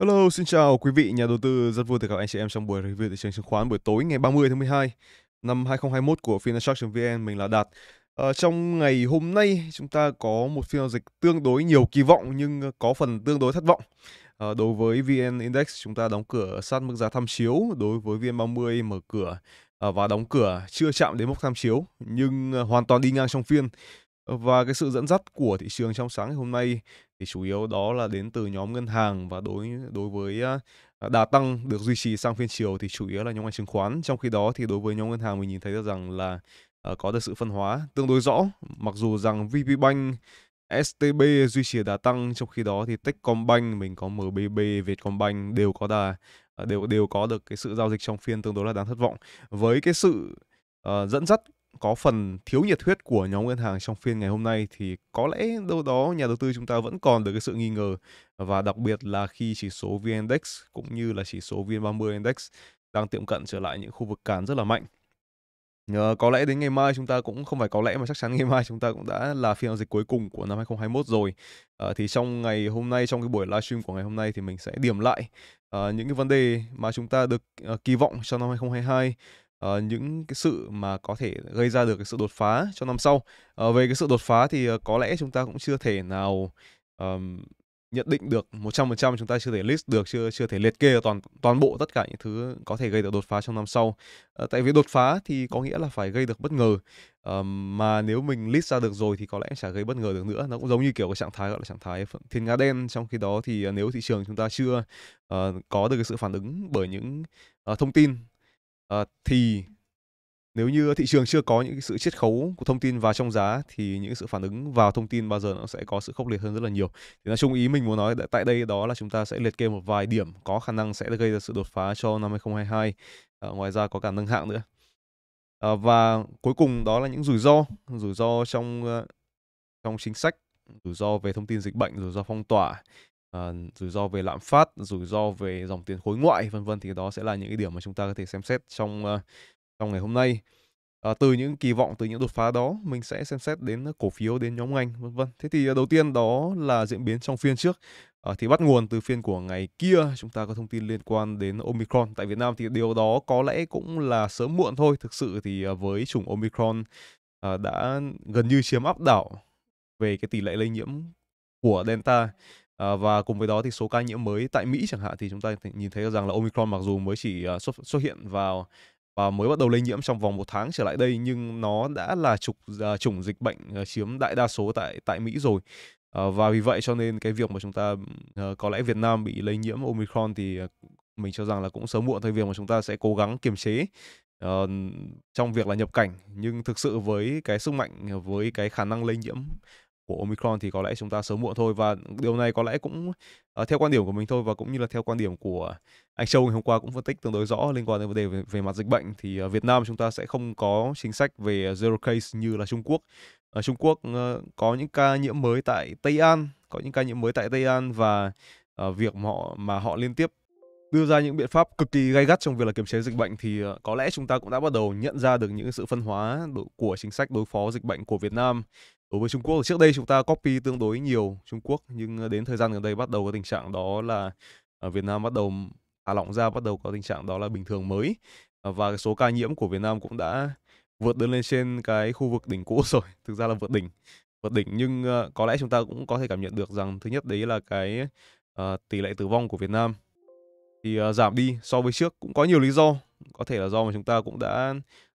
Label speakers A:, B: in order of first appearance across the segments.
A: Hello, xin chào quý vị nhà đầu tư. Rất vui được gặp anh chị em trong buổi review thị trường chứng khoán buổi tối ngày 30 tháng 12 năm 2021 của Finanstruct.vn. Mình là Đạt. Ờ, trong ngày hôm nay chúng ta có một phiên giao dịch tương đối nhiều kỳ vọng nhưng có phần tương đối thất vọng. Ờ, đối với VN Index chúng ta đóng cửa sát mức giá tham chiếu, đối với VN30 mở cửa ờ, và đóng cửa chưa chạm đến mốc tham chiếu nhưng hoàn toàn đi ngang trong phiên và cái sự dẫn dắt của thị trường trong sáng ngày hôm nay thì chủ yếu đó là đến từ nhóm ngân hàng và đối đối với đà tăng được duy trì sang phiên chiều thì chủ yếu là nhóm ngành chứng khoán trong khi đó thì đối với nhóm ngân hàng mình nhìn thấy được rằng là à, có được sự phân hóa tương đối rõ mặc dù rằng VPBank STB duy trì đà tăng trong khi đó thì Techcombank mình có MBB Vietcombank đều có đà à, đều đều có được cái sự giao dịch trong phiên tương đối là đáng thất vọng với cái sự uh, dẫn dắt có phần thiếu nhiệt huyết của nhóm ngân hàng trong phiên ngày hôm nay thì có lẽ đâu đó nhà đầu tư chúng ta vẫn còn được cái sự nghi ngờ và đặc biệt là khi chỉ số VN Index cũng như là chỉ số VN30 Index đang tiệm cận trở lại những khu vực cản rất là mạnh. À, có lẽ đến ngày mai chúng ta cũng không phải có lẽ mà chắc chắn ngày mai chúng ta cũng đã là phiên giao dịch cuối cùng của năm 2021 rồi. À, thì trong ngày hôm nay trong cái buổi livestream của ngày hôm nay thì mình sẽ điểm lại à, những cái vấn đề mà chúng ta được à, kỳ vọng trong năm 2022 ờ, những cái sự mà có thể gây ra được cái sự đột phá cho năm sau. Ờ, về cái sự đột phá thì ờ, có lẽ chúng ta cũng chưa thể nào ờm, nhận định được 100%, chúng ta chưa thể list được, chưa chưa thể liệt kê toàn toàn bộ tất cả những thứ có thể gây được đột phá trong năm sau. Ờ, tại vì đột phá thì có nghĩa là phải gây được bất ngờ. Ờm, mà nếu mình list ra được rồi thì có lẽ chả gây bất ngờ được nữa. Nó cũng giống như kiểu cái trạng thái gọi là trạng thái thiên nga đen. Trong khi đó thì ờ, nếu thị trường chúng ta chưa ờ, có được cái sự phản ứng bởi những ờ, thông tin Ờ, thì nếu như thị trường chưa có những sự chiết khấu của thông tin vào trong giá thì những sự phản ứng vào thông tin bao giờ nó sẽ có sự khốc liệt hơn rất là nhiều. Thì nói chung ý mình muốn nói tại đây đó là chúng ta sẽ liệt kê một vài điểm có khả năng sẽ gây ra sự đột phá cho năm 2022. Ờ, ngoài ra có cả nâng hạng nữa. Ờ, và cuối cùng đó là những rủi ro, rủi ro trong, ờ, trong chính sách, rủi ro về thông tin dịch bệnh, rủi ro phong tỏa. Ờ, rủi ro về lạm phát rủi ro về dòng tiền khối ngoại vân vân thì đó sẽ là những cái điểm mà chúng ta có thể xem xét trong ờ, trong ngày hôm nay uh, từ những kỳ vọng từ những đột phá đó mình sẽ xem xét đến cổ phiếu đến nhóm ngành vân vân thế thì đầu tiên đó là diễn biến trong phiên trước uh, thì bắt nguồn từ phiên của ngày kia chúng ta có thông tin liên quan đến omicron tại Việt Nam thì điều đó có lẽ cũng là sớm muộn thôi thực sự thì với chủng omicron uh, đã gần như chiếm áp đảo về cái tỷ lệ lây nhiễm của delta À, và cùng với đó thì số ca nhiễm mới tại Mỹ chẳng hạn thì chúng ta nhìn thấy rằng là Omicron mặc dù mới chỉ ờ, xuất xuất hiện vào và mới bắt đầu lây nhiễm trong vòng một tháng trở lại đây nhưng nó đã là trục ờ, chủng dịch bệnh chiếm đại đa số tại tại Mỹ rồi uh, và vì vậy cho nên cái việc mà chúng ta có lẽ Việt Nam bị lây nhiễm Omicron thì mình cho rằng là cũng sớm muộn thôi việc mà chúng ta sẽ cố gắng kiềm chế uh, trong việc là nhập cảnh nhưng thực sự với cái sức mạnh với cái khả năng lây nhiễm của Omicron thì có lẽ chúng ta sớm muộn thôi và điều này có lẽ cũng uh, theo quan điểm của mình thôi và cũng như là theo quan điểm của anh Châu ngày hôm qua cũng phân tích tương đối rõ liên quan đến vấn đề về, về mặt dịch bệnh thì uh, Việt Nam chúng ta sẽ không có chính sách về ờ, zero case như là Trung Quốc. Uh, Trung Quốc uh, có những ca nhiễm mới tại Tây An, có những ca nhiễm mới tại Tây An và uh, việc mà họ mà họ liên tiếp đưa ra những biện pháp cực kỳ gay gắt trong việc là kiềm chế dịch bệnh thì có lẽ chúng ta cũng đã bắt đầu nhận ra được những sự phân hóa của chính sách đối phó dịch bệnh của Việt Nam Đối với Trung Quốc trước đây chúng ta copy tương đối nhiều Trung Quốc nhưng ờ, đến thời gian gần đây bắt đầu có tình trạng đó là ở ờ, Việt Nam bắt đầu thả lỏng ra bắt đầu có tình trạng đó là bình thường mới ờ, và số ca nhiễm của Việt Nam cũng đã vượt đến lên trên cái khu vực đỉnh cũ rồi thực ra là vượt đỉnh vượt đỉnh nhưng có lẽ chúng ta cũng có thể cảm nhận được rằng thứ nhất đấy là cái uh, tỷ lệ tử vong của Việt Nam thì uh, giảm đi so với trước cũng có nhiều lý do có thể là do mà chúng ta cũng đã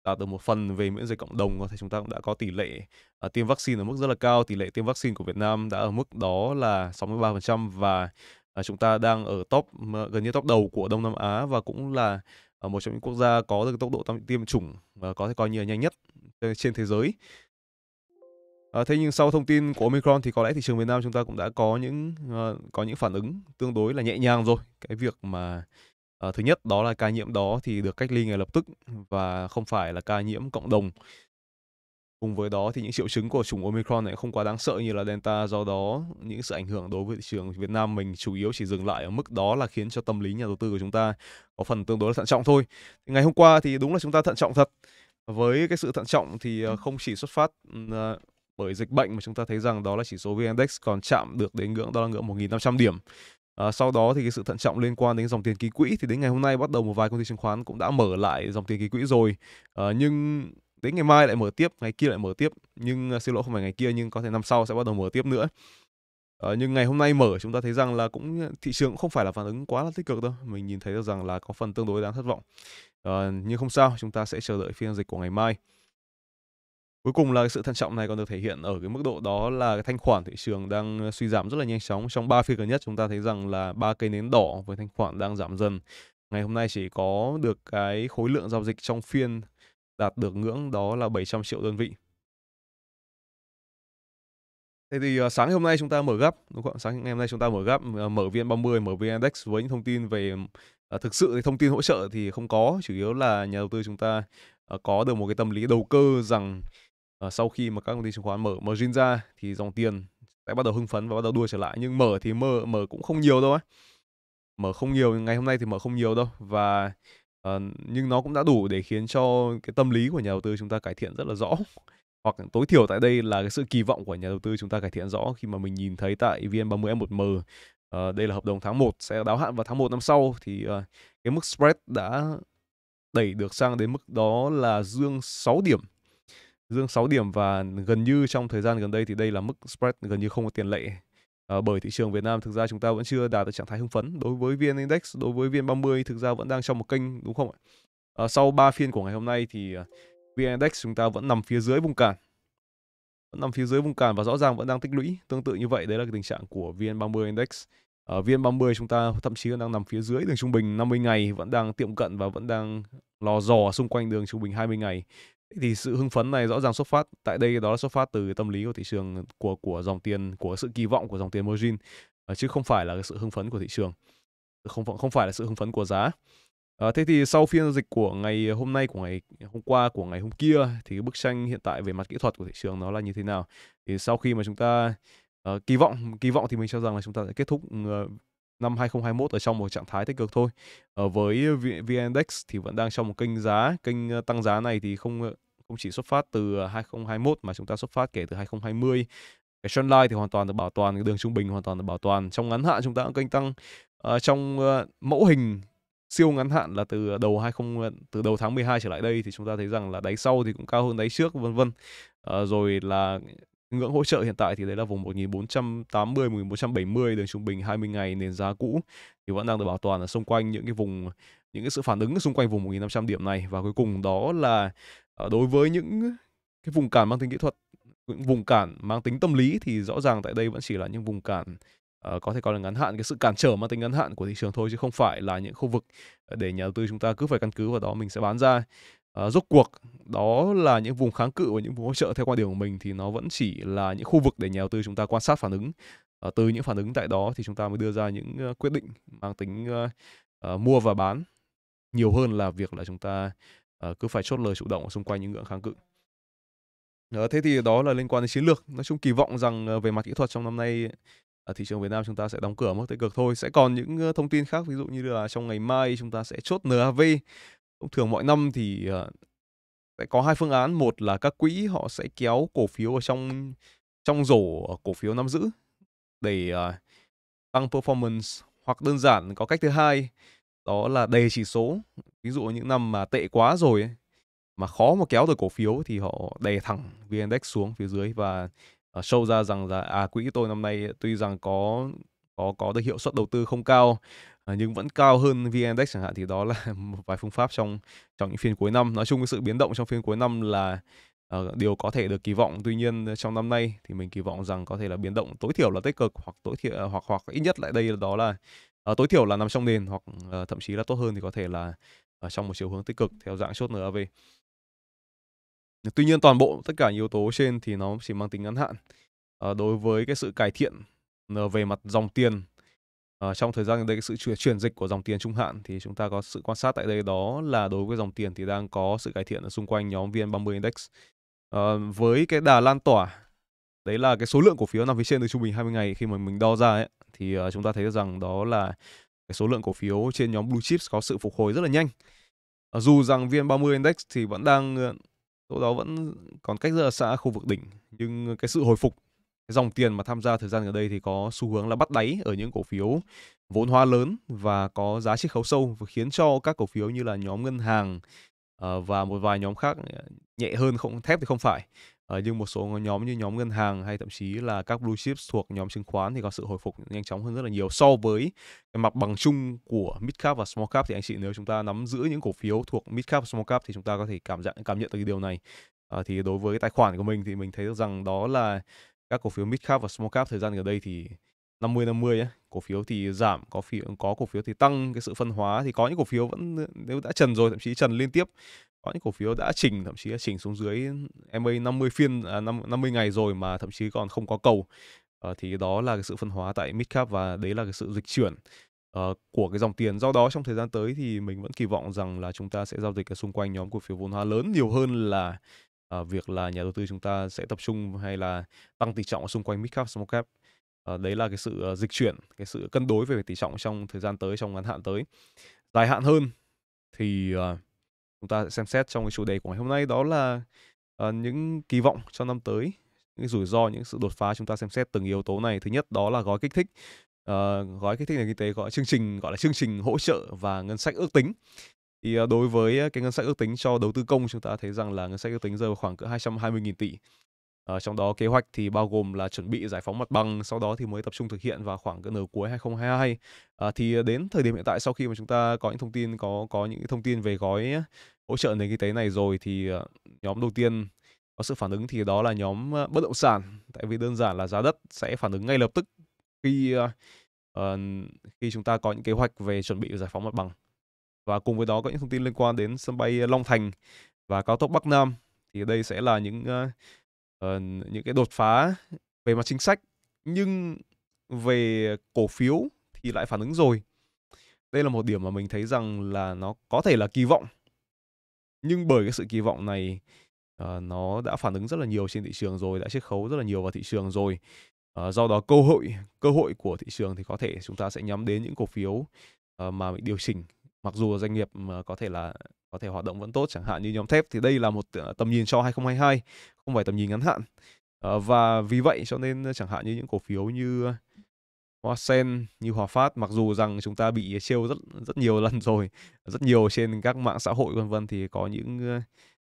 A: đạt được một phần về miễn dịch cộng đồng thì chúng ta cũng đã có tỷ lệ uh, tiêm vaccine ở mức rất là cao tỷ lệ tiêm vaccine của Việt Nam đã ở mức đó là 63% và uh, chúng ta đang ở top uh, gần như top đầu của Đông Nam Á và cũng là uh, một trong những quốc gia có được tốc độ tiêm chủng uh, có thể coi như là nhanh nhất trên thế giới À, thế nhưng sau thông tin của Omicron thì có lẽ thị trường Việt Nam chúng ta cũng đã có những uh, có những phản ứng tương đối là nhẹ nhàng rồi. Cái việc mà Ờ, thứ nhất đó là ca nhiễm đó thì được cách ly ngay lập tức và không phải là ca nhiễm cộng đồng. Cùng với đó thì những triệu chứng của chủng Omicron này không quá đáng sợ như là Delta, do đó những sự ảnh hưởng đối với thị trường Việt Nam mình chủ yếu chỉ dừng lại ở mức đó là khiến cho tâm lý nhà đầu tư của chúng ta có phần tương đối là thận trọng thôi. ngày hôm qua thì đúng là chúng ta thận trọng thật. Với cái sự thận trọng thì ờ, không chỉ xuất phát ờ, bởi dịch bệnh mà chúng ta thấy rằng đó là chỉ số VN Index còn chạm được đến ngưỡng đó là ngưỡng 1.500 điểm. À, sau đó thì cái sự thận trọng liên quan đến dòng tiền ký quỹ thì đến ngày hôm nay bắt đầu một vài công ty chứng khoán cũng đã mở lại dòng tiền ký quỹ rồi. À, nhưng đến ngày mai lại mở tiếp, ngày kia lại mở tiếp. Nhưng ờ, xin lỗi không phải ngày kia nhưng có thể năm sau sẽ bắt đầu mở tiếp nữa. À, nhưng ngày hôm nay mở chúng ta thấy rằng là cũng thị trường cũng không phải là phản ứng quá là tích cực đâu. Mình nhìn thấy được rằng là có phần tương đối đáng thất vọng. À, nhưng không sao, chúng ta sẽ chờ đợi phiên dịch của ngày mai. Cuối cùng là sự thận trọng này còn được thể hiện ở cái mức độ đó là cái thanh khoản thị trường đang ờ, suy giảm rất là nhanh chóng. Trong 3 phiên gần nhất chúng ta thấy rằng là ba cây nến đỏ với thanh khoản đang giảm dần. Ngày hôm nay chỉ có được cái khối lượng giao dịch trong phiên đạt được ngưỡng đó là 700 triệu đơn vị. Thế thì sáng hôm nay chúng ta mở gấp, đúng không? Sáng ngày hôm nay chúng ta mở gấp, uh, ờ, mở VN30, mở VN-Index với những thông tin về ờ, thực sự thì thông tin hỗ trợ thì không có, chủ yếu là nhà đầu tư chúng ta có được một cái tâm lý đầu cơ rằng uh, sau khi mà các công ty chứng khoán mở margin ra thì dòng tiền sẽ bắt đầu hưng phấn và bắt đầu đua trở lại nhưng mở thì mở mở cũng không nhiều đâu ấy mở không nhiều ngày hôm nay thì mở không nhiều đâu và uh, nhưng nó cũng đã đủ để khiến cho cái tâm lý của nhà đầu tư chúng ta cải thiện rất là rõ hoặc tối thiểu tại đây là cái sự kỳ vọng của nhà đầu tư chúng ta cải thiện rõ khi mà mình nhìn thấy tại VN30M1M uh, ờ, đây là hợp đồng tháng 1 sẽ đáo hạn vào tháng 1 năm sau thì uh, cái mức spread đã đẩy được sang đến mức đó là dương 6 điểm dương 6 điểm và gần như trong thời gian gần đây thì đây là mức spread gần như không có tiền lệ à, bởi thị trường Việt Nam thực ra chúng ta vẫn chưa đạt được trạng thái hưng phấn đối với VN Index đối với VN30 thực ra vẫn đang trong một kênh đúng không ạ à, sau 3 phiên của ngày hôm nay thì ờ, VN Index chúng ta vẫn nằm phía dưới vùng cản vẫn nằm phía dưới vùng cản và rõ ràng vẫn đang tích lũy tương tự như vậy đấy là cái tình trạng của VN30 Index ở VN30 chúng ta thậm chí đang nằm phía dưới đường trung bình 50 ngày vẫn đang tiệm cận và vẫn đang lò dò xung quanh đường trung bình 20 ngày thì sự hưng phấn này rõ ràng xuất phát tại đây đó là xuất phát từ tâm lý của thị trường ờ, của của dòng tiền của sự kỳ vọng của dòng tiền margin ờ, chứ không phải là sự hưng phấn của thị trường không không phải là sự hưng phấn của giá à, thế thì sau phiên giao dịch của ngày hôm nay của ngày hôm qua của ngày hôm kia thì cái bức tranh hiện tại về mặt kỹ thuật của thị trường nó là như thế nào thì sau khi mà chúng ta uh, kỳ vọng kỳ vọng thì mình cho rằng là chúng ta sẽ kết thúc uh, năm 2021 ở trong một trạng thái tích cực thôi. Ở ờ, với VN-Index thì vẫn đang trong một kênh giá, kênh ờ, tăng giá này thì không ờ, không chỉ xuất phát từ 2021 mà chúng ta xuất phát kể từ 2020. Cái trendline thì hoàn toàn được bảo toàn, cái đường trung bình hoàn toàn được bảo toàn. Trong ngắn hạn chúng ta cũng kênh tăng uh, trong uh, mẫu hình siêu ngắn hạn là từ đầu 20 từ đầu tháng 12 trở lại đây thì chúng ta thấy rằng là đáy sau thì cũng cao hơn đáy trước vân vân. À, rồi là Ngưỡng hỗ trợ hiện tại thì đấy là vùng 1480 1470 đường trung bình 20 ngày nền giá cũ thì vẫn đang được bảo toàn ở xung quanh những cái vùng những cái sự phản ứng xung quanh vùng 1500 điểm này và cuối cùng đó là ờ, đối với những cái vùng cản mang tính kỹ thuật những vùng cản mang tính tâm lý thì rõ ràng tại đây vẫn chỉ là những vùng cản uh, có thể coi là ngắn hạn cái sự cản trở mang tính ngắn hạn của thị trường thôi chứ không phải là những khu vực để nhà đầu tư chúng ta cứ phải căn cứ vào đó mình sẽ bán ra uh, rốt cuộc đó là những vùng kháng cự và những vùng hỗ trợ theo quan điểm của mình thì nó vẫn chỉ là những khu vực để nhà đầu tư chúng ta quan sát phản ứng uh, từ những phản ứng tại đó thì chúng ta mới đưa ra những uh, quyết định mang tính uh, uh, mua và bán nhiều hơn là việc là chúng ta uh, cứ phải chốt lời chủ động xung quanh những ngưỡng kháng cự uh, thế thì đó là liên quan đến chiến lược nói chung kỳ vọng rằng uh, về mặt kỹ thuật trong năm nay ở thị trường Việt Nam chúng ta sẽ đóng cửa mức tích cực thôi. Sẽ còn những thông tin khác ví dụ như là trong ngày mai chúng ta sẽ chốt NAV Thông thường mọi năm thì ờ, sẽ có hai phương án, một là các quỹ họ sẽ kéo cổ phiếu ở trong trong rổ cổ phiếu nắm giữ để ờ, tăng performance hoặc đơn giản có cách thứ hai đó là đề chỉ số. Ví dụ những năm mà tệ quá rồi mà khó mà kéo được cổ phiếu thì họ đè thẳng VN Index xuống phía dưới và uh, show ra rằng là à quỹ tôi năm nay tuy rằng có có có được hiệu suất đầu tư không cao à, nhưng vẫn cao hơn VN Index chẳng hạn thì đó là một vài phương pháp trong trong những phiên cuối năm. Nói chung cái sự biến động trong phiên cuối năm là uh, điều có thể được kỳ vọng. Tuy nhiên ờ, trong năm nay thì mình kỳ vọng rằng có thể là biến động tối thiểu là tích cực hoặc tối thiểu hoặc hoặc ít nhất lại đây là đó là uh, tối thiểu là nằm trong nền hoặc uh, thậm chí là tốt hơn thì có thể là uh, trong một chiều hướng tích cực theo dạng chốt NAV. Tuy nhiên toàn bộ tất cả những yếu tố trên thì nó chỉ mang tính ngắn hạn. À, đối với cái sự cải thiện về mặt dòng tiền À, trong thời gian gần đây cái sự chuyển dịch của dòng tiền trung hạn thì chúng ta có sự quan sát tại đây đó là đối với dòng tiền thì đang có sự cải thiện ở xung quanh nhóm VN30 Index. À, với cái đà lan tỏa đấy là cái số lượng cổ phiếu nằm phía trên từ trung bình 20 ngày khi mà mình đo ra ấy thì uh, chúng ta thấy rằng đó là cái số lượng cổ phiếu trên nhóm blue chips có sự phục hồi rất là nhanh. À, dù rằng VN30 Index thì vẫn đang chỗ đó vẫn còn cách rất là xa khu vực đỉnh nhưng cái sự hồi phục cái dòng tiền mà tham gia thời gian gần đây thì có xu hướng là bắt đáy ở những cổ phiếu vốn hóa lớn và có giá chiết khấu sâu và khiến cho các cổ phiếu như là nhóm ngân hàng ờ, và một vài nhóm khác ờ, nhẹ hơn không thép thì không phải ờ, nhưng một số nhóm như nhóm ngân hàng hay thậm chí là các blue chips thuộc nhóm chứng khoán thì có sự hồi phục nhanh chóng hơn rất là nhiều so với cái mặt bằng chung của mid cap và small cap thì anh chị nếu chúng ta nắm giữ những cổ phiếu thuộc mid cap và small cap thì chúng ta có thể cảm nhận cảm nhận được điều này à, thì đối với cái tài khoản của mình thì mình thấy được rằng đó là các cổ phiếu mid cap và small cap thời gian gần đây thì 50 50 ấy. cổ phiếu thì giảm có phiếu có cổ phiếu thì tăng cái sự phân hóa thì có những cổ phiếu vẫn nếu đã trần rồi thậm chí trần liên tiếp có những cổ phiếu đã chỉnh thậm chí là chỉnh xuống dưới MA 50 phiên à, 50 ngày rồi mà thậm chí còn không có cầu à, thì đó là cái sự phân hóa tại mid cap và đấy là cái sự dịch chuyển uh, của cái dòng tiền do đó trong thời gian tới thì mình vẫn kỳ vọng rằng là chúng ta sẽ giao dịch ở xung quanh nhóm cổ phiếu vốn hóa lớn nhiều hơn là ờ, việc là nhà đầu tư chúng ta sẽ tập trung hay là tăng tỷ trọng xung quanh mid cap, small cap. Ờ, đấy là cái sự ờ, dịch chuyển, cái sự cân đối về tỷ trọng trong thời gian tới, trong ngắn hạn tới. Dài hạn hơn thì ờ, chúng ta sẽ xem xét trong cái chủ đề của ngày hôm nay đó là ờ, những kỳ vọng cho năm tới, những rủi ro, những sự đột phá chúng ta xem xét từng yếu tố này. Thứ nhất đó là gói kích thích. Ờ, gói kích thích nền kinh tế gọi chương trình gọi là chương trình hỗ trợ và ngân sách ước tính thì ờ, đối với ờ, cái ngân sách ước tính cho đầu tư công chúng ta thấy rằng là ngân sách ước tính rơi vào khoảng cỡ 220.000 tỷ. ở ờ, trong đó kế hoạch thì bao gồm là chuẩn bị giải phóng mặt bằng, sau đó thì mới tập trung thực hiện vào khoảng cỡ nửa cuối 2022. À, thì đến thời điểm hiện tại sau khi mà chúng ta có những thông tin có có những thông tin về gói hỗ trợ nền kinh tế này rồi thì nhóm đầu tiên có sự phản ứng thì đó là nhóm bất động sản, tại vì đơn giản là giá đất sẽ phản ứng ngay lập tức khi ờ, khi chúng ta có những kế hoạch về chuẩn bị giải phóng mặt bằng. Và cùng với đó có những thông tin liên quan đến sân bay Long Thành và cao tốc Bắc Nam. Thì đây sẽ là những uh, uh, những cái đột phá về mặt chính sách nhưng về cổ phiếu thì lại phản ứng rồi. Đây là một điểm mà mình thấy rằng là nó có thể là kỳ vọng. Nhưng bởi cái sự kỳ vọng này uh, nó đã phản ứng rất là nhiều trên thị trường rồi, đã chiết khấu rất là nhiều vào thị trường rồi. Uh, do đó cơ hội cơ hội của thị trường thì có thể chúng ta sẽ nhắm đến những cổ phiếu uh, mà bị điều chỉnh mặc dù doanh nghiệp ờ, có thể là có thể hoạt động vẫn tốt chẳng hạn như nhóm thép thì đây là một ờ, tầm nhìn cho 2022 không phải tầm nhìn ngắn hạn ờ, và vì vậy cho nên chẳng hạn như những cổ phiếu như Hoa Sen như Hòa Phát mặc dù rằng chúng ta bị trêu rất rất nhiều lần rồi rất nhiều trên các mạng xã hội vân vân thì có những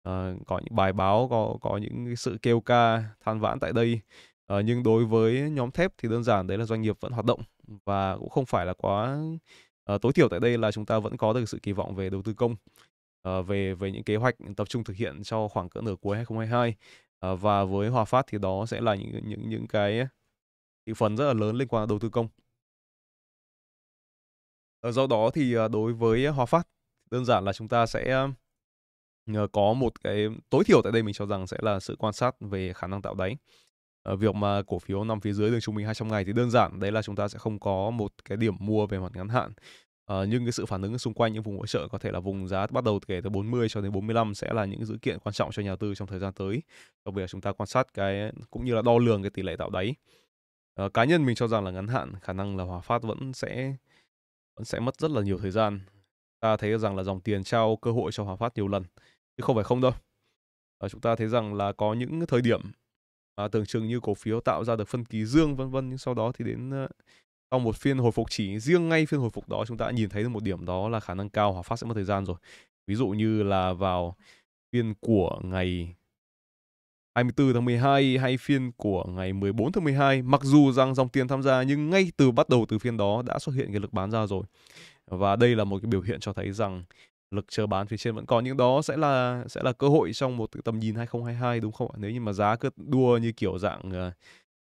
A: uh, có những bài báo có có những sự kêu ca than vãn tại đây uh, nhưng đối với nhóm thép thì đơn giản đấy là doanh nghiệp vẫn hoạt động và cũng không phải là quá uh, tối thiểu tại đây là chúng ta vẫn có được sự kỳ vọng về đầu tư công uh, về về những kế hoạch tập trung thực hiện cho khoảng cỡ nửa cuối 2022 uh, ờ, và với Hòa Phát thì đó sẽ là những những những cái thị phần rất là lớn liên quan đến đầu tư công uh, do đó thì đối với Hòa Phát đơn giản là chúng ta sẽ có một cái tối thiểu tại đây mình cho rằng sẽ là sự quan sát về khả năng tạo đáy Ờ, việc mà cổ phiếu nằm phía dưới đường trung bình 200 ngày thì đơn giản đấy là chúng ta sẽ không có một cái điểm mua về mặt ngắn hạn Uh, nhưng cái sự phản ứng xung quanh những vùng hỗ trợ có thể là vùng giá bắt đầu kể từ 40 cho đến 45 sẽ là những dữ kiện quan trọng cho nhà tư trong thời gian tới trong việc chúng ta quan sát cái cũng như là đo lường cái tỷ lệ tạo đáy uh, cá nhân mình cho rằng là ngắn hạn khả năng là hòa phát vẫn sẽ vẫn sẽ mất rất là nhiều thời gian ta thấy rằng là dòng tiền trao cơ hội cho hòa phát nhiều lần chứ không phải không đâu uh, chúng ta thấy rằng là có những thời điểm à, tưởng chừng như cổ phiếu tạo ra được phân kỳ dương vân vân nhưng sau đó thì đến uh, sau một phiên hồi phục chỉ riêng ngay phiên hồi phục đó chúng ta nhìn thấy được một điểm đó là khả năng cao Hòa Phát sẽ mất thời gian rồi ví dụ như là vào phiên của ngày 24 tháng 12 hay phiên của ngày 14 tháng 12 mặc dù rằng dòng tiền tham gia nhưng ngay từ bắt đầu từ phiên đó đã xuất hiện cái lực bán ra rồi và đây là một cái biểu hiện cho thấy rằng lực chờ bán phía trên vẫn còn những đó sẽ là sẽ là cơ hội trong một tầm nhìn 2022 đúng không ạ? Nếu như mà giá cứ đua như kiểu dạng uh, ờ,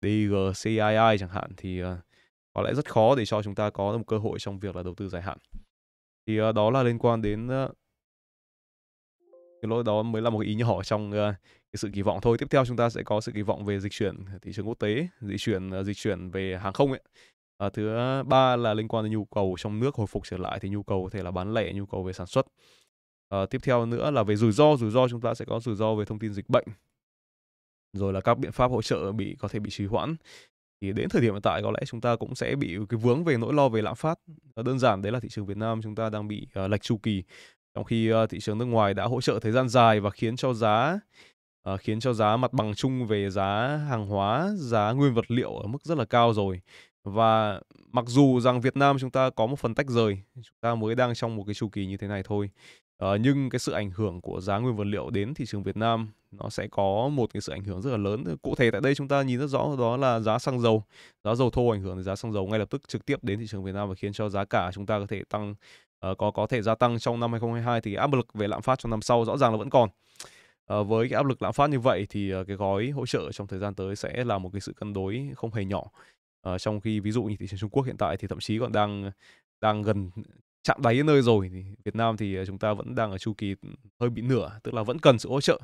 A: DGCII chẳng hạn thì uh, có lẽ rất khó để cho chúng ta có một cơ hội trong việc là đầu tư dài hạn. Thì uh, đó là liên quan đến uh, cái lỗi đó mới là một ý nhỏ trong uh, cái sự kỳ vọng thôi. Tiếp theo chúng ta sẽ có sự kỳ vọng về dịch chuyển thị trường quốc tế, dịch chuyển uh, dịch chuyển về hàng không ấy à, thứ ba là liên quan đến nhu cầu trong nước hồi phục trở lại thì nhu cầu có thể là bán lẻ nhu cầu về sản xuất à, tiếp theo nữa là về rủi ro rủi ro chúng ta sẽ có rủi ro về thông tin dịch bệnh rồi là các biện pháp hỗ trợ bị có thể bị trì hoãn thì đến thời điểm hiện tại có lẽ chúng ta cũng sẽ bị cái vướng về nỗi lo về lạm phát đơn giản đấy là thị trường Việt Nam chúng ta đang bị uh, lệch chu kỳ trong khi uh, thị trường nước ngoài đã hỗ trợ thời gian dài và khiến cho giá uh, khiến cho giá mặt bằng chung về giá hàng hóa giá nguyên vật liệu ở mức rất là cao rồi và mặc dù rằng Việt Nam chúng ta có một phần tách rời chúng ta mới đang trong một cái chu kỳ như thế này thôi Uh, nhưng cái sự ảnh hưởng của giá nguyên vật liệu đến thị trường Việt Nam nó sẽ có một cái sự ảnh hưởng rất là lớn. Cụ thể tại đây chúng ta nhìn rất rõ đó là giá xăng dầu, giá dầu thô ảnh hưởng đến giá xăng dầu ngay lập tức trực tiếp đến thị trường Việt Nam và khiến cho giá cả chúng ta có thể tăng uh, có có thể gia tăng trong năm 2022 thì áp lực về lạm phát trong năm sau rõ ràng là vẫn còn. Uh, với cái áp lực lạm phát như vậy thì cái gói hỗ trợ trong thời gian tới sẽ là một cái sự cân đối không hề nhỏ Ờ, trong khi ví dụ như thị trường Trung Quốc hiện tại thì thậm chí còn đang đang gần chạm đáy đến nơi rồi thì Việt Nam thì ờ, chúng ta vẫn đang ở chu kỳ ừ, hơi bị nửa tức là vẫn cần sự hỗ trợ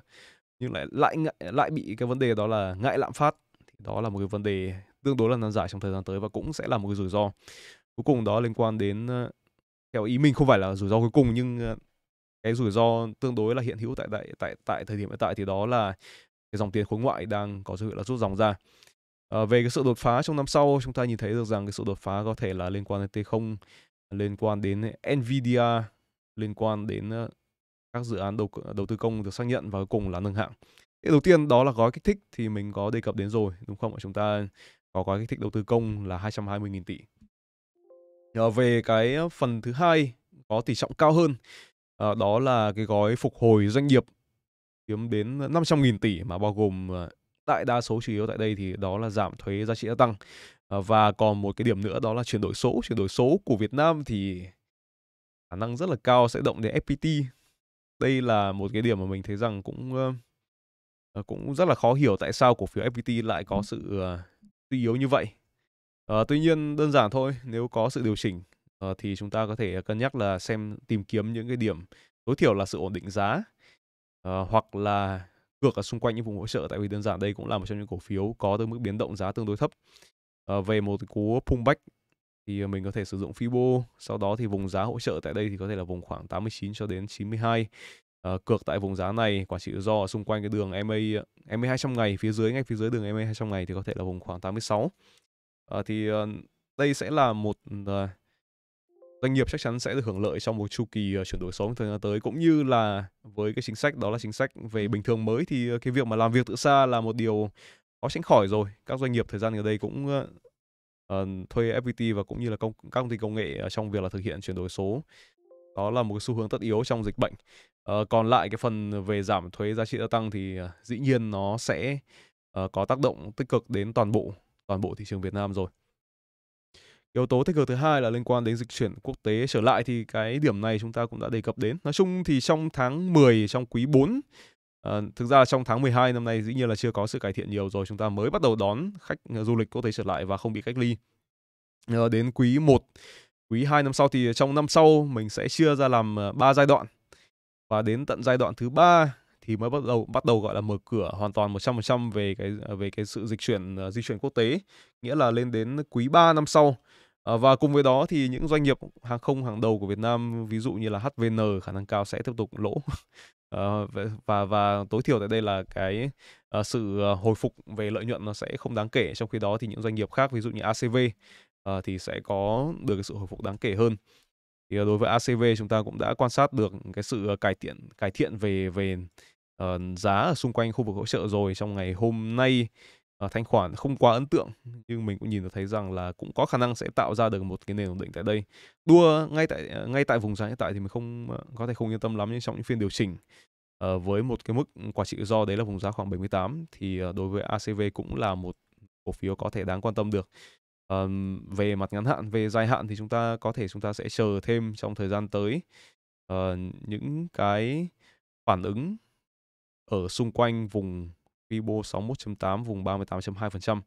A: nhưng lại lại ngại, lại bị cái vấn đề đó là ngại lạm phát thì đó là một cái vấn đề tương đối là nan giải trong thời gian tới và cũng sẽ là một cái rủi ro cuối cùng đó liên quan đến ờ, theo ý mình không phải là rủi ro cuối cùng nhưng ờ, cái rủi ro tương đối là hiện hữu tại tại tại tại thời điểm hiện tại thì đó là cái dòng tiền khối ngoại đang có sự là rút dòng ra À, về cái sự đột phá trong năm sau, chúng ta nhìn thấy được rằng cái sự đột phá có thể là liên quan đến T0, liên quan đến NVIDIA, liên quan đến ờ, các dự án đầu đầu tư công được xác nhận và cuối cùng là nâng hạng. Thì đầu tiên đó là gói kích thích thì mình có đề cập đến rồi, đúng không ạ? Chúng ta có gói kích thích đầu tư công là 220.000 tỷ. À, về cái phần thứ hai có tỷ trọng cao hơn, à, đó là cái gói phục hồi doanh nghiệp chiếm đến 500.000 tỷ mà bao gồm tại đa số chủ yếu tại đây thì đó là giảm thuế giá trị gia tăng ờ, và còn một cái điểm nữa đó là chuyển đổi số chuyển đổi số của Việt Nam thì khả năng rất là cao sẽ động đến FPT đây là một cái điểm mà mình thấy rằng cũng ờ, cũng rất là khó hiểu tại sao cổ phiếu FPT lại có sự ờ, suy yếu như vậy à, tuy nhiên đơn giản thôi nếu có sự điều chỉnh thì chúng ta có thể cân nhắc là xem tìm kiếm những cái điểm tối thiểu là sự ổn định giá à, hoặc là cược ở xung quanh những vùng hỗ trợ tại vì đơn giản đây cũng là một trong những cổ phiếu có tới mức biến động giá tương đối thấp à, về một cú pullback thì ờ, mình có thể sử dụng Fibo sau đó thì vùng giá hỗ trợ tại đây thì có thể là vùng khoảng 89 cho đến 92 à, ờ, cược tại vùng giá này quản trị do xung quanh cái đường MA MA 200 ngày phía dưới ngay phía dưới đường MA 200 ngày thì có thể là vùng khoảng 86 à, thì đây sẽ là một uh, doanh nghiệp chắc chắn sẽ được hưởng lợi trong một chu kỳ ờ, chuyển đổi số thời gian tới cũng như là với cái chính sách đó là chính sách về bình thường mới thì ờ, cái việc mà làm việc tự xa là một điều khó tránh khỏi rồi các doanh nghiệp thời gian gần đây cũng uh, thuê FPT và cũng như là công, các công ty công nghệ trong việc là thực hiện chuyển đổi số đó là một cái xu hướng tất yếu trong dịch bệnh uh, còn lại cái phần về giảm thuế giá trị gia tăng thì dĩ nhiên nó sẽ uh, có tác động tích cực đến toàn bộ toàn bộ thị trường Việt Nam rồi yếu tố tích cực thứ hai là liên quan đến dịch chuyển quốc tế trở lại thì cái điểm này chúng ta cũng đã đề cập đến nói chung thì trong tháng 10 trong quý 4 À, ờ, thực ra trong tháng 12 năm nay dĩ nhiên là chưa có sự cải thiện nhiều rồi chúng ta mới bắt đầu đón khách ờ, du lịch quốc tế trở lại và không bị cách ly à, đến quý 1 quý 2 năm sau thì trong năm sau mình sẽ chia ra làm 3 giai đoạn và đến tận giai đoạn thứ ba thì mới bắt đầu bắt đầu gọi là mở cửa hoàn toàn 100% về cái về cái sự dịch chuyển di chuyển quốc tế nghĩa là lên đến quý 3 năm sau Ờ, và cùng với đó thì những doanh nghiệp hàng không hàng đầu của Việt Nam ví dụ như là HVN khả năng cao sẽ tiếp tục lỗ ờ, và và tối thiểu tại đây là cái ờ, sự hồi phục về lợi nhuận nó sẽ không đáng kể trong khi đó thì những doanh nghiệp khác ví dụ như ACV thì sẽ có được sự hồi phục đáng kể hơn thì đối với ACV chúng ta cũng đã quan sát được cái sự cải thiện cải thiện về về giá ở xung quanh khu vực hỗ trợ rồi trong ngày hôm nay à, thanh khoản không quá ấn tượng nhưng mình cũng nhìn thấy rằng là cũng có khả năng sẽ tạo ra được một cái nền ổn định tại đây đua ngay tại ờ, ngay tại vùng giá hiện tại thì mình không ờ, có thể không yên tâm lắm nhưng trong những phiên điều chỉnh à, với một cái mức quả trị do đấy là vùng giá khoảng 78 thì à, đối với ACV cũng là một cổ phiếu có thể đáng quan tâm được à, về mặt ngắn hạn về dài hạn thì chúng ta có thể chúng ta sẽ chờ thêm trong thời gian tới à, những cái phản ứng ở xung quanh vùng Vibo 61.8 vùng 38.2%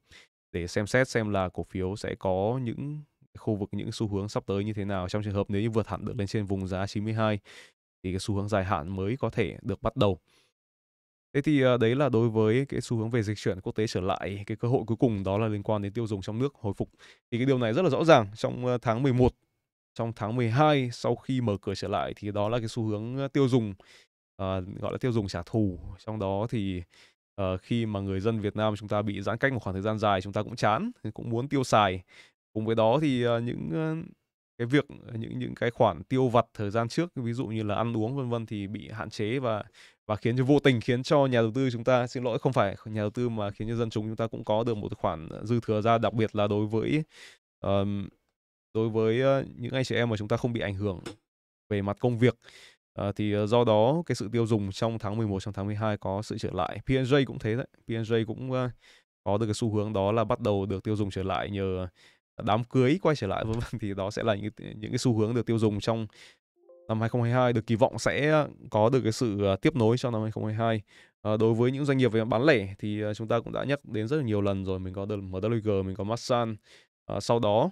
A: để xem xét xem là cổ phiếu sẽ có những khu vực những xu hướng sắp tới như thế nào trong trường hợp nếu như vượt hẳn được lên trên vùng giá 92 thì cái xu hướng dài hạn mới có thể được bắt đầu. Thế thì à, đấy là đối với cái xu hướng về dịch chuyển quốc tế trở lại, cái cơ hội cuối cùng đó là liên quan đến tiêu dùng trong nước hồi phục. Thì cái điều này rất là rõ ràng trong à, tháng 11, trong tháng 12 sau khi mở cửa trở lại thì đó là cái xu hướng à, tiêu dùng uh, gọi là tiêu dùng trả thù. Trong đó thì Ờ, khi mà người dân Việt Nam chúng ta bị giãn cách một khoảng thời gian dài chúng ta cũng chán, cũng muốn tiêu xài. Cùng với đó thì ờ, những ờ, cái việc ờ, những những cái khoản tiêu vặt thời gian trước ví dụ như là ăn uống vân vân thì bị hạn chế và và khiến cho vô tình khiến cho nhà đầu tư chúng ta xin lỗi không phải nhà đầu tư mà khiến cho dân chúng chúng ta cũng có được một khoản dư thừa ra đặc biệt là đối với um, đối với ờ, những anh chị em mà chúng ta không bị ảnh hưởng về mặt công việc À, thì ờ, do đó cái sự tiêu dùng trong tháng 11 trong tháng 12 có sự trở lại. P&G cũng thế đấy. P&G cũng uh, có được cái xu hướng đó là bắt đầu được tiêu dùng trở lại nhờ đám cưới quay trở lại thì đó sẽ là những những cái xu hướng được tiêu dùng trong năm 2022 được kỳ vọng sẽ có được cái sự tiếp nối trong năm 2022. À, đối với những doanh nghiệp về bán lẻ thì chúng ta cũng đã nhắc đến rất là nhiều lần rồi, mình có MWG, mình có Masan. À, sau đó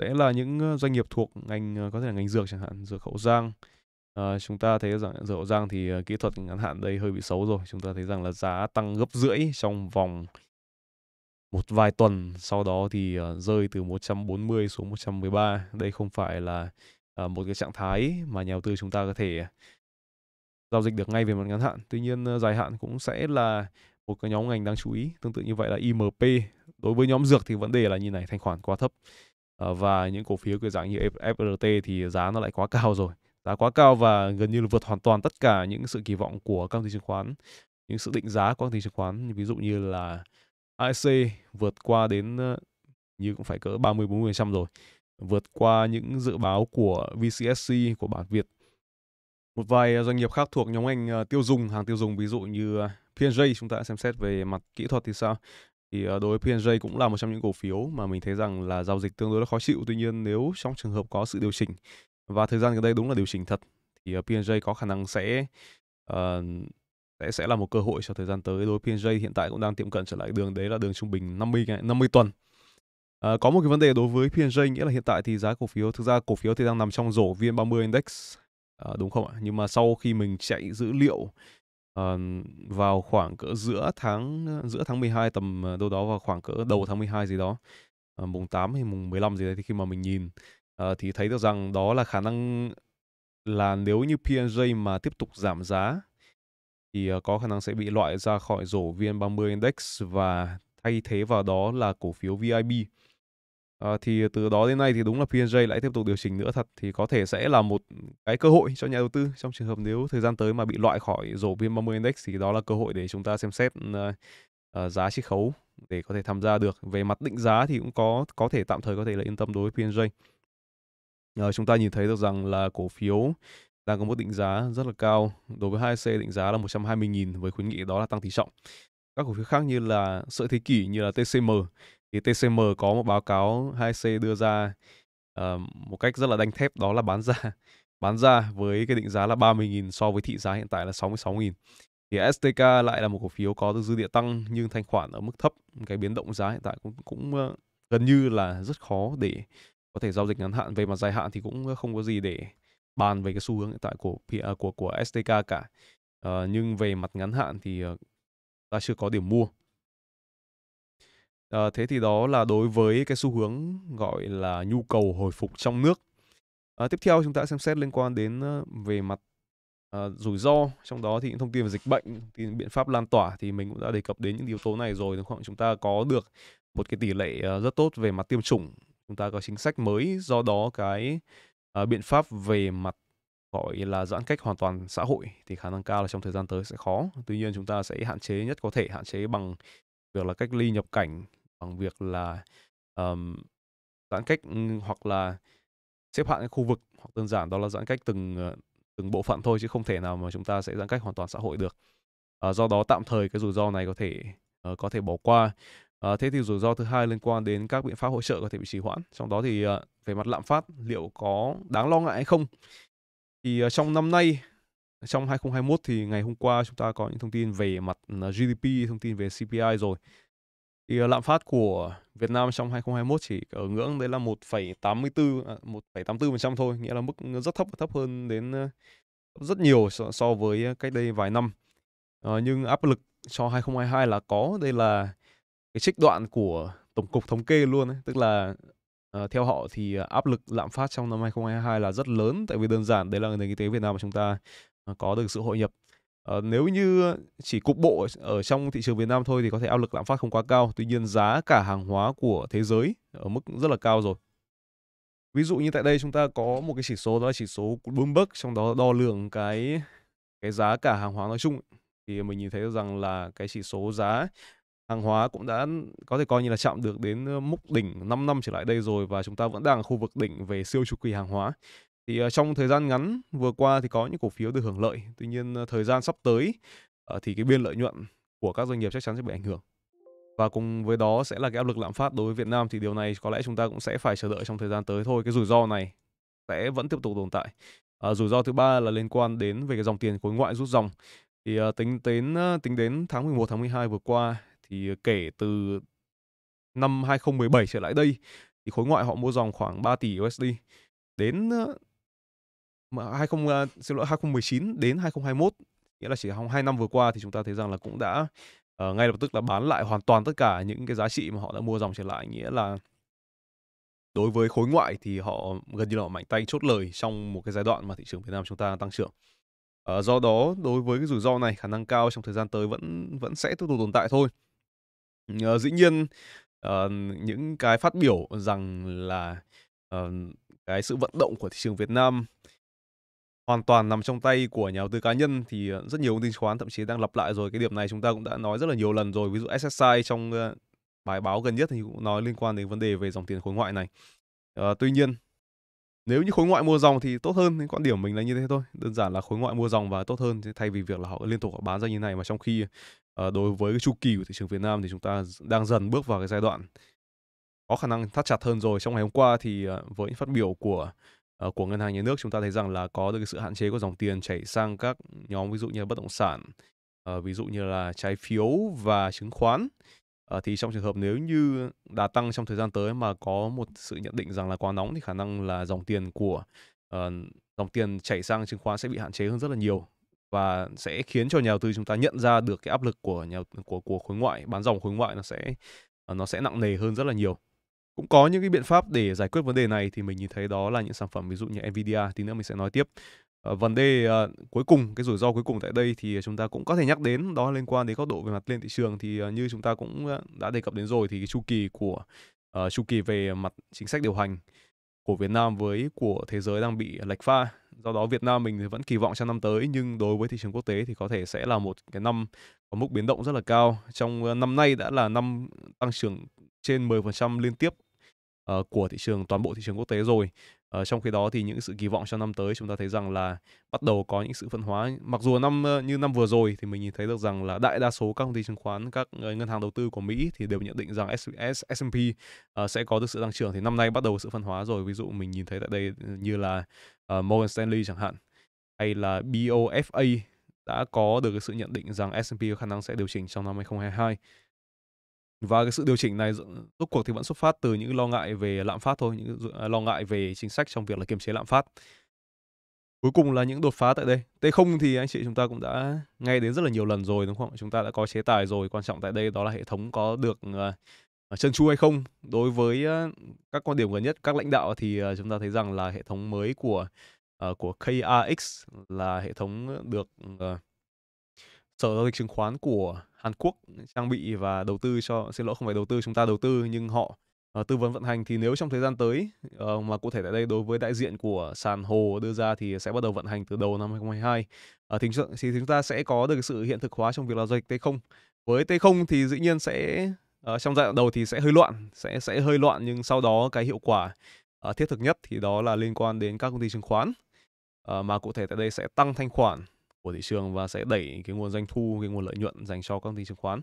A: sẽ là những doanh nghiệp thuộc ngành có thể là ngành dược chẳng hạn, dược khẩu giang, À, chúng ta thấy rằng rõ ràng thì uh, kỹ thuật ngắn hạn đây hơi bị xấu rồi. Chúng ta thấy rằng là giá tăng gấp rưỡi trong vòng một vài tuần, sau đó thì uh, rơi từ 140 xuống 113. Đây không phải là uh, một cái trạng thái mà nhà đầu tư chúng ta có thể giao dịch được ngay về mặt ngắn hạn. Tuy nhiên uh, dài hạn cũng sẽ là một cái nhóm ngành đáng chú ý. Tương tự như vậy là IMP. Đối với nhóm dược thì vấn đề là như này, thanh khoản quá thấp. Uh, và những cổ phiếu kiểu dạng như FRT thì giá nó lại quá cao rồi giá quá cao và gần như là vượt hoàn toàn tất cả những sự kỳ vọng của các công ty chứng khoán những sự định giá của các công ty chứng khoán ví dụ như là ASC vượt qua đến ờ, như cũng phải cỡ 30 40% rồi vượt qua những dự báo của VCSC của bản Việt một vài doanh nghiệp khác thuộc nhóm ngành ờ, tiêu dùng hàng tiêu dùng ví dụ như ờ, P&J chúng ta xem xét về mặt kỹ thuật thì sao thì đối với P&J cũng là một trong những cổ phiếu mà mình thấy rằng là giao dịch tương đối là khó chịu tuy nhiên nếu trong trường hợp có sự điều chỉnh và thời gian gần đây đúng là điều chỉnh thật thì uh, có khả năng sẽ uh, sẽ sẽ là một cơ hội cho thời gian tới đối với hiện tại cũng đang tiệm cận trở lại đường đấy là đường trung bình 50 ngày 50 tuần À, có một cái vấn đề đối với PNJ nghĩa là hiện tại thì giá cổ phiếu thực ra cổ phiếu thì đang nằm trong rổ VN30 Index à, đúng không ạ? Nhưng mà sau khi mình chạy dữ liệu à, vào khoảng cỡ giữa tháng giữa tháng 12 tầm đâu đó vào khoảng cỡ đầu tháng 12 gì đó à, mùng 8 hay mùng 15 gì đấy thì khi mà mình nhìn Ờ, thì thấy được rằng đó là khả năng là nếu như P&J mà tiếp tục giảm giá thì ờ, có khả năng sẽ bị loại ra khỏi rổ VN30 Index và thay thế vào đó là cổ phiếu VIB. Ờ, thì từ đó đến nay thì đúng là P&J lại tiếp tục điều chỉnh nữa thật thì có thể sẽ là một cái cơ hội cho nhà đầu tư trong trường hợp nếu thời gian tới mà bị loại khỏi rổ VN30 Index thì đó là cơ hội để chúng ta xem xét ờ, ờ, giá chiết khấu để có thể tham gia được. Về mặt định giá thì cũng có có thể tạm thời có thể là yên tâm đối với P&J uh, chúng ta nhìn thấy được rằng là cổ phiếu đang có một định giá rất là cao. Đối với 2C định giá là 120.000 với khuyến nghị đó là tăng tỷ trọng. Các cổ phiếu khác như là sợi thế kỷ như là TCM thì TCM có một báo cáo 2C đưa ra uh, một cách rất là đanh thép đó là bán ra bán ra với cái định giá là 30.000 so với thị giá hiện tại là 66.000. Thì STK lại là một cổ phiếu có dư địa tăng nhưng thanh khoản ở mức thấp, cái biến động giá hiện tại cũng cũng uh, gần như là rất khó để có thể giao dịch ngắn hạn về mặt dài hạn thì cũng không có gì để bàn về cái xu hướng hiện tại của à, của của STK cả uh, nhưng về mặt ngắn hạn thì uh, ta chưa có điểm mua uh, thế thì đó là đối với cái xu hướng gọi là nhu cầu hồi phục trong nước uh, tiếp theo chúng ta xem xét liên quan đến uh, về mặt uh, rủi ro trong đó thì những thông tin về dịch bệnh thông biện pháp lan tỏa thì mình cũng đã đề cập đến những yếu tố này rồi đúng không chúng ta có được một cái tỷ lệ uh, rất tốt về mặt tiêm chủng chúng ta có chính sách mới do đó cái uh, biện pháp về mặt gọi là giãn cách hoàn toàn xã hội thì khả năng cao là trong thời gian tới sẽ khó tuy nhiên chúng ta sẽ hạn chế nhất có thể hạn chế bằng việc là cách ly nhập cảnh bằng việc là um, giãn cách ừ, hoặc là xếp hạng khu vực hoặc đơn giản đó là giãn cách từng ờ, từng bộ phận thôi chứ không thể nào mà chúng ta sẽ giãn cách hoàn toàn xã hội được à, do đó tạm thời cái rủi ro này có thể uh, có thể bỏ qua À, thế thì rủi ro thứ hai liên quan đến các biện pháp hỗ trợ có thể bị trì hoãn. Trong đó thì à, về mặt lạm phát liệu có đáng lo ngại hay không? Thì à, trong năm nay trong 2021 thì ngày hôm qua chúng ta có những thông tin về mặt GDP, thông tin về CPI rồi. Thì lạm phát của Việt Nam trong 2021 chỉ ở ngưỡng đấy là 1,84 à, 1,84% thôi, nghĩa là mức rất thấp và thấp hơn đến rất nhiều so, so với cách đây vài năm. À, nhưng áp lực cho 2022 là có, đây là cái trích đoạn của tổng cục thống kê luôn ấy, tức là uh, theo họ thì ờ, áp lực lạm phát trong năm 2022 là rất lớn tại vì đơn giản đấy là nền kinh tế Việt Nam mà chúng ta uh, có được sự hội nhập. Uh, nếu như chỉ cục bộ ở trong thị trường Việt Nam thôi thì có thể áp lực lạm phát không quá cao, tuy nhiên giá cả hàng hóa của thế giới ở mức rất là cao rồi. Ví dụ như tại đây chúng ta có một cái chỉ số đó là chỉ số Bloomberg trong đó đo lường cái cái giá cả hàng hóa nói chung thì mình nhìn thấy rằng là cái chỉ số giá hàng hóa cũng đã có thể coi như là chạm được đến mốc đỉnh 5 năm trở lại đây rồi và chúng ta vẫn đang ở khu vực đỉnh về siêu chu kỳ hàng hóa. Thì ờ, trong thời gian ngắn vừa qua thì có những cổ phiếu được hưởng lợi, tuy nhiên thời gian sắp tới ờ, thì cái biên lợi nhuận của các doanh nghiệp chắc chắn sẽ bị ảnh hưởng. Và cùng với đó sẽ là cái áp lực lạm phát đối với Việt Nam thì điều này có lẽ chúng ta cũng sẽ phải chờ đợi trong thời gian tới thôi. Cái rủi ro này sẽ vẫn tiếp tục tồn tại. À, rủi ro thứ ba là liên quan đến về cái dòng tiền khối ngoại rút dòng thì uh, tính đến tính đến tháng 11 tháng 12 vừa qua thì ờ, kể từ năm 2017 trở lại đây thì khối ngoại họ mua dòng khoảng 3 tỷ USD đến ờ, mà 20 ờ, xin lỗi 2019 đến 2021 nghĩa là chỉ trong 2 năm vừa qua thì chúng ta thấy rằng là cũng đã uh, ngay lập tức là bán lại hoàn toàn tất cả những cái giá trị mà họ đã mua dòng trở lại nghĩa là đối với khối ngoại thì họ gần như là mạnh tay chốt lời trong một cái giai đoạn mà thị trường Việt Nam chúng ta tăng trưởng. Uh, do đó đối với cái rủi ro này khả năng cao trong thời gian tới vẫn vẫn sẽ tiếp tục tồn tại thôi. Ờ, dĩ nhiên, ờ, những cái phát biểu rằng là, ờ, cái sự vận động của thị trường Việt Nam hoàn toàn nằm trong tay của nhà đầu tư cá nhân thì, ờ, rất nhiều công ty chứng khoán thậm chí đang lặp lại rồi. Cái điểm này chúng ta cũng đã nói rất là nhiều lần rồi. Ví dụ SSI trong, ờ, bài báo gần nhất thì cũng nói liên quan đến vấn đề về dòng tiền khối ngoại này. Ờ, tuy nhiên, nếu như khối ngoại mua dòng thì tốt hơn, quan điểm mình là như thế thôi. Đơn giản là khối ngoại mua dòng và tốt hơn, thay vì việc là họ liên tục bán ra như này mà trong khi Ờ, đối với cái chu kỳ của thị trường Việt Nam thì chúng ta đang dần bước vào cái giai đoạn có khả năng thắt chặt hơn rồi trong ngày hôm qua thì ờ, với phát biểu của ờ, của ngân hàng nhà nước chúng ta thấy rằng là có được cái sự hạn chế của dòng tiền chảy sang các nhóm ví dụ như là bất động sản ví dụ như là trái phiếu và chứng khoán thì trong trường hợp nếu như đà tăng trong thời gian tới mà có một sự nhận định rằng là quá nóng thì khả năng là dòng tiền của dòng tiền chảy sang chứng khoán sẽ bị hạn chế hơn rất là nhiều và sẽ khiến cho nhà đầu tư chúng ta nhận ra được cái áp lực của nhà của của khối ngoại bán dòng khối ngoại nó sẽ à, nó sẽ nặng nề hơn rất là nhiều cũng có những cái biện pháp để giải quyết vấn đề này thì mình nhìn thấy đó là những sản phẩm ví dụ như Nvidia tí nữa mình sẽ nói tiếp ờ, vấn đề ờ, cuối cùng cái rủi ro cuối cùng tại đây thì chúng ta cũng có thể nhắc đến đó liên quan đến góc độ về mặt lên thị trường thì ờ, như chúng ta cũng đã đề cập đến rồi thì cái chu kỳ của chu kỳ về mặt chính sách điều hành của Việt Nam với của thế giới đang bị lệch pha do đó Việt Nam mình thì vẫn kỳ vọng trong năm tới nhưng đối với thị trường quốc tế thì có thể sẽ là một cái năm có mức biến động rất là cao trong ờ, năm nay đã là năm tăng trưởng trên 10% liên tiếp uh, của thị trường toàn bộ thị trường quốc tế rồi uh, trong khi đó thì những sự kỳ vọng cho năm tới chúng ta thấy rằng là bắt đầu có những sự phân hóa mặc dù năm uh, như năm vừa rồi thì mình nhìn thấy được rằng là đại đa số các công ty chứng khoán các uh, ngân hàng đầu tư của Mỹ thì đều nhận định rằng S&P uh, sẽ có được sự tăng trưởng thì năm nay bắt đầu sự phân hóa rồi ví dụ mình nhìn thấy tại đây ừ, như là uh, Morgan Stanley chẳng hạn hay là BOFA đã có được cái sự nhận định rằng S&P có khả năng sẽ điều chỉnh trong năm 2022 và cái sự điều chỉnh này rốt cuộc thì vẫn xuất phát từ những lo ngại về lạm phát thôi những à, lo ngại về chính sách trong việc là kiềm chế lạm phát cuối cùng là những đột phá tại đây t0 thì anh chị chúng ta cũng đã nghe đến rất là nhiều lần rồi đúng không chúng ta đã có chế tài rồi quan trọng tại đây đó là hệ thống có được à, chân ờ, chu hay không đối với ờ, các quan điểm gần nhất các lãnh đạo thì ờ, chúng ta thấy rằng là hệ thống mới của của KRX là hệ thống được sở giao dịch chứng khoán của Hàn Quốc trang bị và đầu tư cho xin lỗi không phải đầu tư chúng ta đầu tư nhưng họ tư vấn vận hành thì nếu trong thời gian tới mà cụ thể tại đây đối với đại diện của sàn hồ đưa ra thì sẽ bắt đầu vận hành từ đầu năm 2022 thì, chúng ta sẽ có được sự hiện thực hóa trong việc giao dịch T0 với T0 thì dĩ nhiên sẽ uh, trong giai đoạn đầu thì sẽ hơi loạn sẽ sẽ hơi loạn nhưng sau đó cái hiệu quả uh, thiết thực nhất thì đó là liên quan đến các công ty chứng khoán uh, mà cụ thể tại đây sẽ tăng thanh khoản của thị trường và sẽ đẩy cái nguồn doanh thu cái nguồn lợi nhuận dành cho các công ty chứng khoán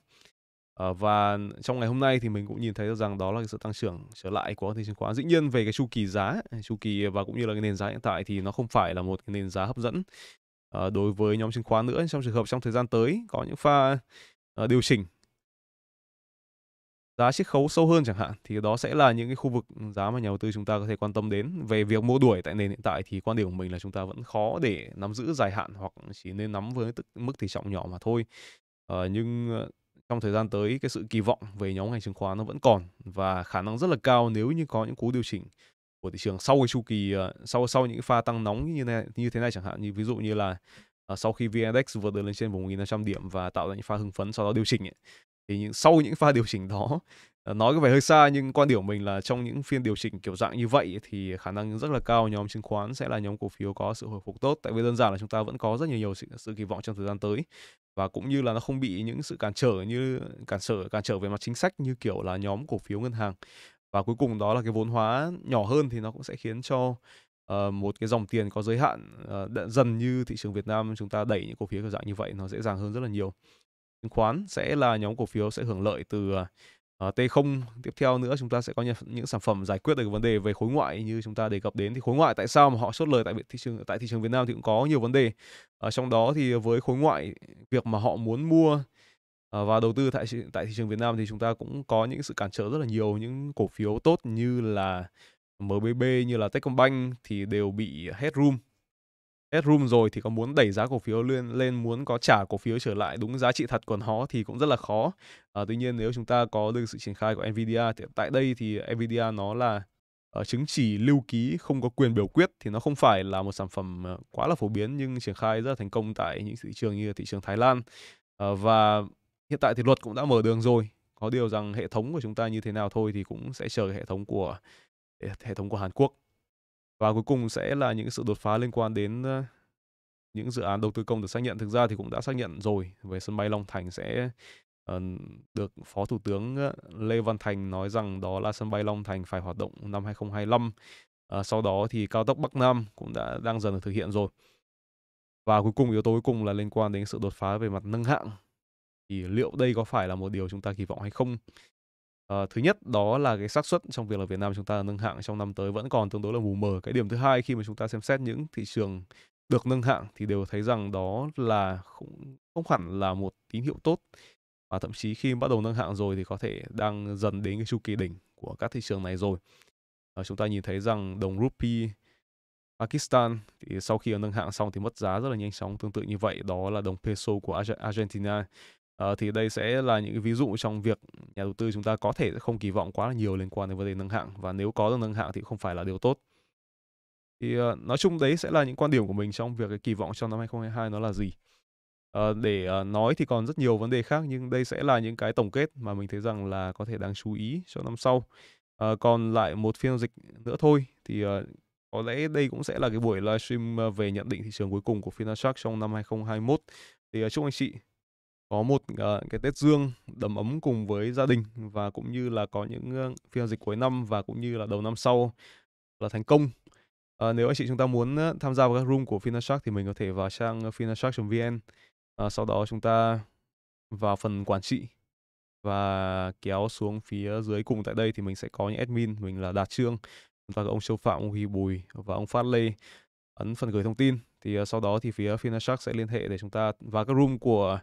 A: uh, và trong ngày hôm nay thì mình cũng nhìn thấy rằng đó là cái sự tăng trưởng trở lại của các ty chứng khoán dĩ nhiên về cái chu kỳ giá chu kỳ và cũng như là cái nền giá hiện tại thì nó không phải là một cái nền giá hấp dẫn đối với nhóm chứng khoán nữa trong trường hợp trong thời gian tới có những pha điều chỉnh giá chiết khấu sâu hơn chẳng hạn thì đó sẽ là những cái khu vực ừ, giá mà nhà đầu tư chúng ta có thể quan tâm đến về việc mua đuổi tại nền hiện tại thì quan điểm của mình là chúng ta vẫn khó để nắm giữ dài hạn hoặc chỉ nên nắm với mức tỷ trọng nhỏ mà thôi ờ, nhưng ờ, trong thời gian tới cái sự kỳ vọng về nhóm ngành chứng khoán nó vẫn còn và khả năng rất là cao nếu như có những cú điều chỉnh của thị trường sau cái chu kỳ ờ, sau sau những pha tăng nóng như này như thế này chẳng hạn như ví dụ như là ờ, sau khi VNX vượt được lên trên vùng 1.500 điểm và tạo ra những pha hưng phấn sau đó điều chỉnh ấy, thì những sau những pha điều chỉnh đó ờ, nói có vẻ hơi xa nhưng quan điểm mình là trong những phiên điều chỉnh kiểu dạng như vậy thì khả năng rất là cao nhóm chứng khoán sẽ là nhóm cổ phiếu có sự hồi phục tốt tại vì đơn giản là chúng ta vẫn có rất nhiều nhiều sự, sự kỳ vọng trong thời gian tới và cũng như là nó không bị những sự cản trở như cản trở cản trở về mặt chính sách như kiểu là nhóm cổ phiếu ngân hàng và cuối cùng đó là cái vốn hóa nhỏ hơn thì nó cũng sẽ khiến cho uh, một cái dòng tiền có giới hạn uh, dần như thị trường Việt Nam chúng ta đẩy những cổ phiếu kiểu dạng như vậy nó dễ dàng hơn rất là nhiều chứng khoán sẽ là nhóm cổ phiếu sẽ hưởng lợi từ à, à, T0 tiếp theo nữa chúng ta sẽ có những sản phẩm giải quyết được vấn đề về khối ngoại như chúng ta đề cập đến thì khối ngoại tại sao mà họ chốt lời tại thị trường tại thị trường Việt Nam thì cũng có nhiều vấn đề Ở trong đó thì với khối ngoại việc mà họ muốn mua à, và đầu tư tại tại thị trường Việt Nam thì chúng ta cũng có những sự cản trở rất là nhiều những cổ phiếu tốt như là MBB như là Techcombank thì đều bị hết room hết room rồi thì có muốn đẩy giá cổ phiếu lên lên muốn có trả cổ phiếu trở lại đúng giá trị thật của nó thì cũng rất là khó à, tuy nhiên nếu chúng ta có được sự triển khai của Nvidia thì tại đây thì Nvidia nó là uh, chứng chỉ lưu ký không có quyền biểu quyết thì nó không phải là một sản phẩm ờ, quá là phổ biến nhưng triển khai rất là thành công tại những thị trường như thị trường Thái Lan uh, và hiện tại thì luật cũng đã mở đường rồi có điều rằng hệ thống của chúng ta như thế nào thôi thì cũng sẽ chờ hệ thống của hệ thống của Hàn Quốc và cuối cùng sẽ là những sự đột phá liên quan đến ờ, những dự án đầu tư công được xác nhận thực ra thì cũng đã xác nhận rồi về sân bay Long Thành sẽ uh, được Phó Thủ tướng ờ, Lê Văn Thành nói rằng đó là sân bay Long Thành phải hoạt động năm 2025 uh, sau đó thì cao tốc Bắc Nam cũng đã đang dần được thực hiện rồi và cuối cùng yếu tố cuối cùng là liên quan đến sự đột phá về mặt nâng hạng thì liệu đây có phải là một điều chúng ta kỳ vọng hay không Ờ, thứ nhất đó là cái xác suất trong việc là Việt Nam chúng ta nâng hạng trong năm tới vẫn còn tương đối là mù mờ. Cái điểm thứ hai khi mà chúng ta xem xét những thị trường được nâng hạng thì đều thấy rằng đó là không không hẳn là một tín hiệu tốt và thậm chí khi bắt đầu nâng hạng rồi thì có thể đang dần đến cái chu kỳ đỉnh của các thị trường này rồi. Ờ, chúng ta nhìn thấy rằng đồng rupee Pakistan thì sau khi nâng hạng xong thì mất giá rất là nhanh chóng tương tự như vậy đó là đồng peso của Argentina Ờ, thì đây sẽ là những cái ví dụ trong việc nhà đầu tư chúng ta có thể không kỳ vọng quá là nhiều liên quan đến vấn đề nâng hạng và nếu có được nâng hạng thì không phải là điều tốt. Thì uh, nói chung đấy sẽ là những quan điểm của mình trong việc cái kỳ vọng trong năm 2022 nó là gì. Uh, để uh, nói thì còn rất nhiều vấn đề khác nhưng đây sẽ là những cái tổng kết mà mình thấy rằng là có thể đáng chú ý cho năm sau. Uh, còn lại một phiên dịch nữa thôi thì uh, có lẽ đây cũng sẽ là cái buổi livestream về nhận định thị trường cuối cùng của Finashark trong năm 2021. Thì uh, chúc anh chị có một uh, cái Tết Dương đầm ấm cùng với gia đình và cũng như là có những uh, phiên dịch cuối năm và cũng như là đầu năm sau là thành công. Uh, nếu anh chị chúng ta muốn tham gia vào các room của Finashark thì mình có thể vào trang finashark.vn uh, ờ, sau đó chúng ta vào phần quản trị và kéo xuống phía dưới cùng tại đây thì mình sẽ có những admin mình là Đạt Trương chúng ta có ông Châu Phạm, ông Huy Bùi và ông Phát Lê ấn phần gửi thông tin thì uh, sau đó thì phía Finashark sẽ liên hệ để chúng ta vào các room của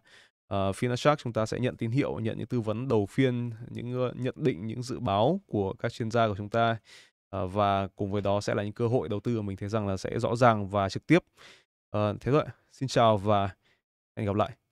A: uh, Finashark chúng ta sẽ nhận tín hiệu, nhận những tư vấn đầu phiên, những uh, nhận định, những dự báo của các chuyên gia của chúng ta uh, và cùng với đó sẽ là những cơ hội đầu tư mà mình thấy rằng là sẽ rõ ràng và trực tiếp. Uh, thế thôi, xin chào và hẹn gặp lại.